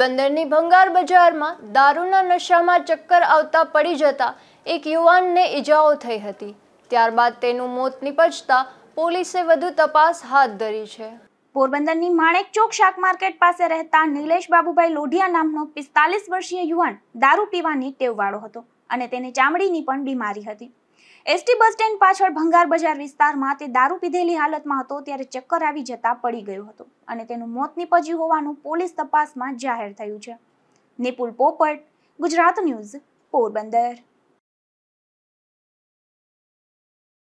બંદરની ભંગાર બજારમાં દારૂના નશામાં ચક્કર આવતા પડી જતા એક યુવાનને ઈજાઓ થઈ હતી ત્યારબાદ તેનું મોત નિપજતા પોલીસે વધુ તપાસ હાથ ધરી છે પોરબંદરની માણેક ચોક શાક માર્કેટ પાસે રહેતા નિલેશ બાબુભાઈ લોઢિયા નામનો પિસ્તાલીસ વર્ષીય યુવાન દારૂ પીવાની ટેવવાળો હતો અને તેની ચામડીની પણ બીમારી હતી એસટી બસ સ્ટેન્ડ પાછળ ભંગાર બજાર વિસ્તારમાં તે દારૂ પીધેલી હાલતમાં હતો ત્યારે ચક્કર આવી જતા પડી ગયો હતો અને તેનું મોત નિપજ્યું હોવાનું પોલીસ તપાસમાં જાહેર થયું છે નિપુલ પોપટ ગુજરાત ન્યૂઝ પોરબંદર